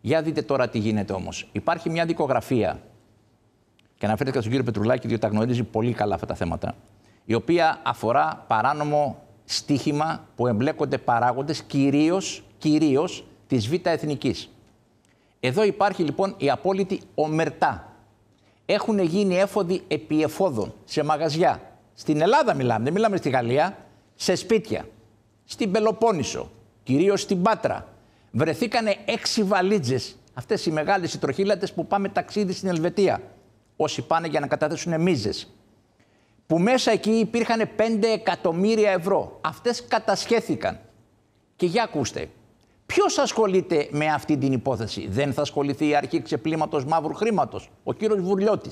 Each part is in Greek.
Για δείτε τώρα τι γίνεται όμως. Υπάρχει μια δικογραφία. Και αναφέρεται και στον κύριο Πετρουλάκη, διότι τα γνωρίζει πολύ καλά αυτά τα θέματα. Η οποία αφορά παράνομο στίχημα που εμπλέκονται παράγοντες κυρίως κυρίως της Β' Εθνικής. Εδώ υπάρχει λοιπόν η απόλυτη ομερτά. Έχουν γίνει έφοδοι επί εφόδων σε μαγαζιά. Στην Ελλάδα μιλάμε, δεν μιλάμε στη Γαλλία, σε σπίτια. Στην Πελοπόννησο, κυρίως στην Πάτρα, βρεθήκανε έξι βαλίτσε. Αυτές οι μεγάλες οι που πάμε ταξίδι στην Ελβετία. Όσοι πάνε για να καταθέσουν μίζες. Που μέσα εκεί υπήρχαν 5 εκατομμύρια ευρώ. Αυτές κατασχέθηκαν. Και για ακούστε. Ποιος ασχολείται με αυτή την υπόθεση, Δεν θα ασχοληθεί η αρχή ξεπλήματος μαύρου χρήματος, ο κύριος Βουρλιώτης.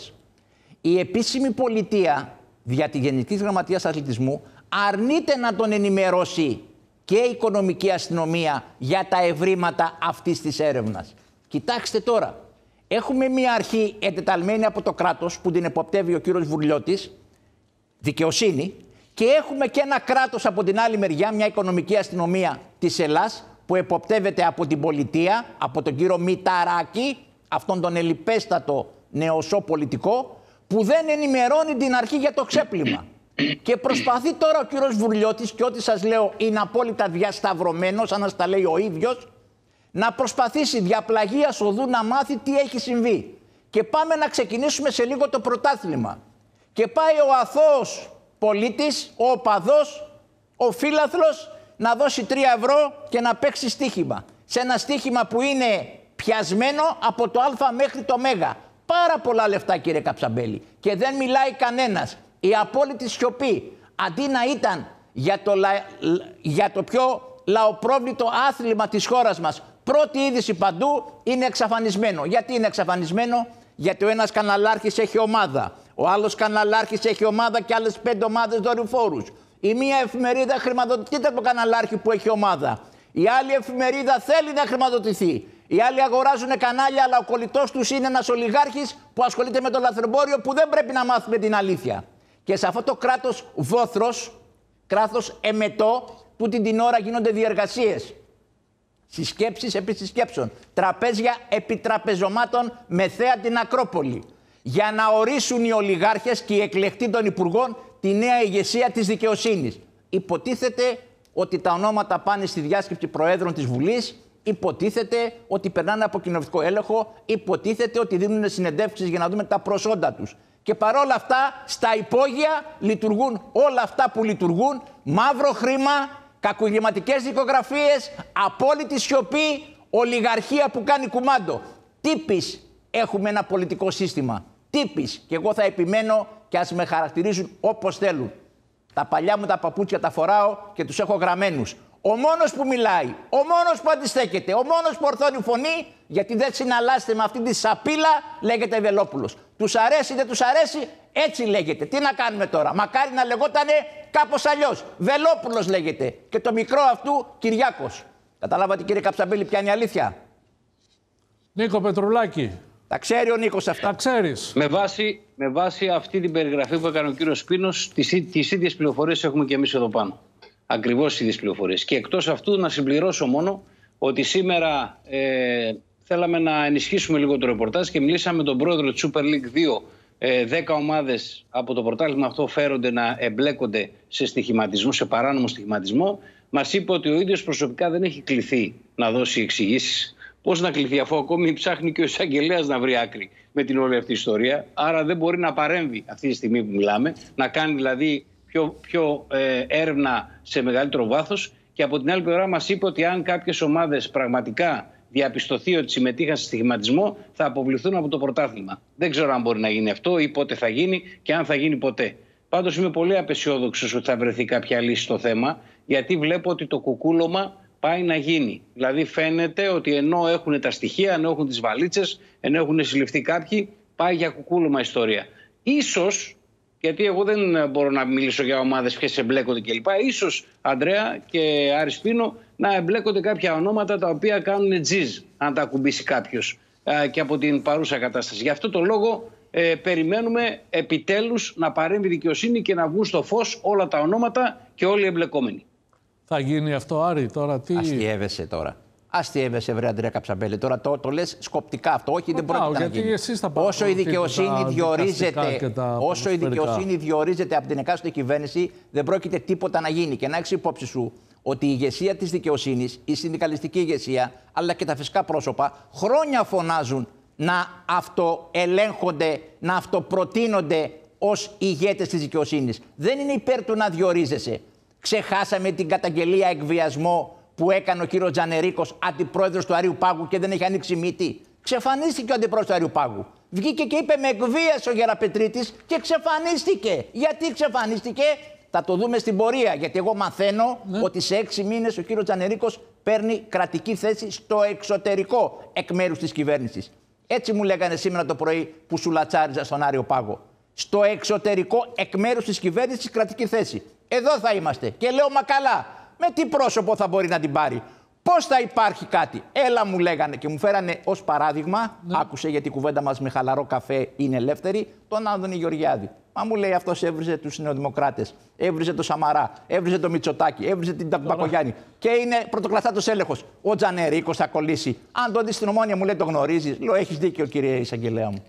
Η επίσημη πολιτεία δια τη Γενική Γραμματεία Αθλητισμού αρνείται να τον ενημερώσει και η οικονομική αστυνομία για τα ευρήματα αυτής της έρευνας. Κοιτάξτε τώρα, έχουμε μια αρχή εντεταλμένη από το κράτος που την εποπτεύει ο κύριος Βουρλιώτης, δικαιοσύνη, και έχουμε και ένα κράτος από την άλλη μεριά, μια οικονομική αστυνομία της Ελλάς που εποπτεύεται από την πολιτεία, από τον κύριο Μηταράκη, αυτόν τον ελιπέστατο νεοσό πολιτικό, που δεν ενημερώνει την αρχή για το ξέπλυμα. Και προσπαθεί τώρα ο κύριος Βουρλιώτης και ό,τι σας λέω είναι απόλυτα διασταυρωμένος, να τα λέει ο ίδιος, να προσπαθήσει διαπλαγία οδού να μάθει τι έχει συμβεί. Και πάμε να ξεκινήσουμε σε λίγο το πρωτάθλημα. Και πάει ο αθώος πολίτης, ο οπαδός, ο φίλαθλος να δώσει 3 ευρώ και να παίξει στίχημα. Σε ένα στίχημα που είναι πιασμένο από το α μέχρι το μέγα. Πάρα πολλά λεφτά κύριε Καψαμπέλη. Και δεν μιλάει κανένας η απόλυτη σιωπή αντί να ήταν για το, λα... για το πιο λαοπρόβλητο άθλημα της χώρας μας πρώτη είδηση παντού είναι εξαφανισμένο. Γιατί είναι εξαφανισμένο, γιατί ο ένας καναλάρχης έχει ομάδα, ο άλλος καναλάρχης έχει ομάδα και άλλες πέντε ομάδες δορυφόρους. Η μία εφημερίδα χρηματοδοτείται από καναλάρχη που έχει ομάδα. Η άλλη εφημερίδα θέλει να χρηματοδοτηθεί. Οι άλλοι αγοράζουν κανάλια, αλλά ο κολλητός τους είναι ένας ολιγάρχης που ασχολείται με το λαθρεμπόριο που δεν πρέπει να μάθουμε την αλήθεια. Και σε αυτό το κράτος βόθρος, κράτο εμετό, που την, την ώρα γίνονται διεργασίες. Συσκέψεις επί συσκέψεων. Τραπέζια επί τραπεζωμάτων με θέα την Ακρόπολη. Για να ορίσουν οι ολιγάρχες και οι εκλεκτοί των υπουργών τη νέα ηγεσία της δικαιοσύνης. Υποτίθεται ότι τα ονόματα πάνε στη διάσκεψη προέδρων της Βουλής. Υποτίθεται ότι περνάνε από κοινοβουλευτικό έλεγχο. Υποτίθεται ότι δίνουν συνεντεύξεις για να δούμε τα προσόντα τους. Και παρόλα αυτά στα υπόγεια λειτουργούν όλα αυτά που λειτουργούν. Μαύρο χρήμα, κακουργηματικές δικογραφίες, απόλυτη σιωπή, ολιγαρχία που κάνει κουμάντο. Τύπης έχουμε ένα πολιτικό σύστημα. Τύπης. Και εγώ θα επιμένω και ας με χαρακτηρίζουν όπως θέλουν. Τα παλιά μου τα παπούτσια τα φοράω και τους έχω γραμμένους. Ο μόνος που μιλάει, ο μόνος που αντιστέκεται, ο μόνος που ορθώνει φωνή, γιατί δεν συναλλάσσεται με αυτή τη σαπίλα, λέγεται Βελόπουλος. Τους αρέσει, δεν τους αρέσει, έτσι λέγεται. Τι να κάνουμε τώρα. Μακάρι να λεγότανε κάπως αλλιώς. Βελόπουλος λέγεται. Και το μικρό αυτού Κυριάκος. Καταλάβατε κύριε Καψαμπίλη, ποια είναι η αλήθεια. Νίκο Πετρουλάκη. Τα ξέρει ο Νίκος αυτά. Τα ξέρεις. Με βάση, με βάση αυτή την περιγραφή που έκανε ο κύριος Πίνο, τι ίδιες πληροφορίες έχουμε και εμείς εδώ πάνω. Ακριβώς τις ίδιες πληροφορίες. Και εκτός αυτού, να συμπληρώσω μόνο ότι σήμερα ε, θέλαμε να ενισχύσουμε λίγο το ρεπορτάζ και μιλήσαμε με τον πρόεδρο της Super League 2. Ε, δέκα ομάδες από το πρωτάθλημα αυτό φέρονται να εμπλέκονται σε στοιχηματισμό, σε παράνομο στοιχηματισμό. Μας είπε ότι ο ίδιος προσωπικά δεν έχει κληθεί να δώσει εξηγήσεις. Πώς να κληθεί, αφού ακόμη ψάχνει και ο εισαγγελέας να βρει άκρη με την όλη αυτή η ιστορία. Άρα δεν μπορεί να παρέμβει αυτή τη στιγμή που μιλάμε, να κάνει δηλαδή πιο, πιο ε, έρευνα σε μεγαλύτερο βάθος. Και από την άλλη πλευρά μας είπε ότι αν κάποιες ομάδες πραγματικά διαπιστωθεί ότι συμμετείχαν σε στιγματισμό, θα αποβληθούν από το πρωτάθλημα. Δεν ξέρω αν μπορεί να γίνει αυτό ή πότε θα γίνει και αν θα γίνει ποτέ. Πάντως είμαι πολύ απεσιόδοξος ότι θα βρεθεί κάποια λύση στο θέμα, γιατί βλέπω ότι το κουκούλωμα πάει να γίνει. Δηλαδή φαίνεται ότι ενώ έχουν τα στοιχεία, ενώ έχουν τις βαλίτσες, ενώ έχουν συλληφθεί κάποιοι, πάει για κουκούλωμα ιστορία. Ίσως γιατί εγώ δεν μπορώ να μιλήσω για ομάδες ποιες εμπλέκονται κλπ. Ίσως Αντρέα και Αριστίνο να εμπλέκονται κάποια ονόματα τα οποία κάνουν τζιζ, αν τα ακουμπήσει κάποιος και από την παρούσα κατάσταση. Γι' αυτό το λόγο ε, περιμένουμε επιτέλους να παρέμβει δικαιοσύνη και να βγουν στο φως όλα τα ονόματα και όλοι οι εμπλεκόμενοι. Θα γίνει αυτό Άρη τώρα. Τι... Αστιεύεσαι τώρα έβεσαι βρε Αντρέα Καψαμπέλη. Τώρα το, το λες σκοπτικά αυτό. Όχι, δεν πρόκειται να γίνει. όσο η δικαιοσύνη διορίζεται, όσο η δικαιοσύνη διορίζεται από την εκάστοτε κυβέρνηση, δεν πρόκειται τίποτα να γίνει. Και να έχεις υπόψη σου ότι η ηγεσία της δικαιοσύνης, η συνδικαλιστική ηγεσία, αλλά και τα φυσικά πρόσωπα, χρόνια φωνάζουν να αυτοελέγχονται, να αυτοπροτείνονται ως ηγέτες της δικαιοσύνης. Δεν είναι υπέρ του να διορίζεσαι. Ξεχάσαμε την καταγγελία εκβιασμό που έκανε ο κύριος Τζανερίκος αντιπρόεδρος του Αριού Πάγου και δεν έχει ανοίξει μύτη. Ξεφανίστηκε ο αντιπρόεδρος του Αριού Πάγου. Βγήκε και είπε με εκβίαση ο Γεραπετρίτης και ξεφανίστηκε. Γιατί ξεφανίστηκε, θα το δούμε στην πορεία. Γιατί εγώ μαθαίνω ναι. ότι σε έξι μήνες ο κύριος Τζανερίκος παίρνει κρατική θέση στο εξωτερικό εκ μέρους της κυβέρνησης. Έτσι μου λέγανε σήμερα το πρωί που σου λατσάριζα στον Άριο Πάγο. Στο εξωτερικό εκ μέρους της κυβέρνησης κρατική θέση. Εδώ θα είμαστε. Και λέω μα καλά με τι πρόσωπο θα μπορεί να την πάρει. Πώς θα υπάρχει κάτι. Έλα μου λέγανε και μου φέρανε ως παράδειγμα, ναι. άκουσε γιατί η κουβέντα μας με χαλαρό καφέ είναι ελεύθερη, τον Άνδωνη Γεωργιάδη. Μα μου λέει αυτός έβριζε τους Νεοδημοκράτες, έβριζε το Σαμαρά, έβριζε το Μητσοτάκη, έβριζε την Ταμπακογιάννη. Και είναι πρωτοκλαστάτο έλεγχος. Ο Τζανερίκο θα κολλήσει. Αν το δει στην ομόνια μου λέει το γνωρίζεις. Λέω έχεις δίκιο κύριε Ισαγγελέα μου.